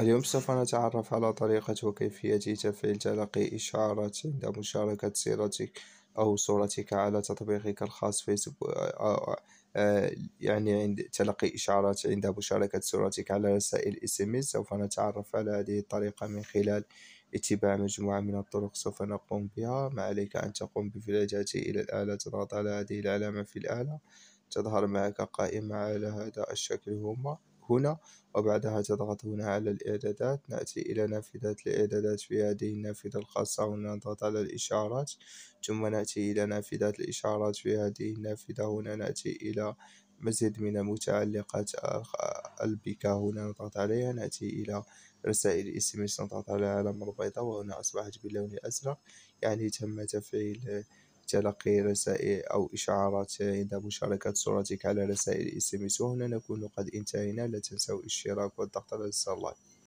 اليوم سوف نتعرف على طريقة وكيفية تفعيل تلقي إشعارات عند مشاركة سيرتك أو صورتك على تطبيقك الخاص فيسبوك آه، آه، آه، يعني عند تلقي إشعارات عند مشاركة صورتك على رسائل اس ام اس سوف نتعرف على هذه الطريقة من خلال اتباع مجموعة من الطرق سوف نقوم بها ما عليك أن تقوم بفلاجة إلى الآلة تضغط على هذه العلامة في الآلة تظهر معك قائمة على هذا الشكل هما هنا وبعدها تضغط هنا على الإعدادات نأتي إلى نافذة الإعدادات في هذه النافذة الخاصة هنا نضغط على الإشارات ثم نأتي إلى نافذة الإشارات في هذه النافذة هنا نأتي إلى مزيد من المتعلقات البيكا هنا نضغط عليها نأتي إلى رسائل اسمس نضغط على العلامة البيضاء وهنا أصبحت باللون الأزرق يعني تم تفعيل تلقي رسائل أو إشعارات عند مشاركة صورتك على رسائل اس ام اس وهنا نكون قد انتهينا لا تنسوا الاشتراك والضغط على زر اللايك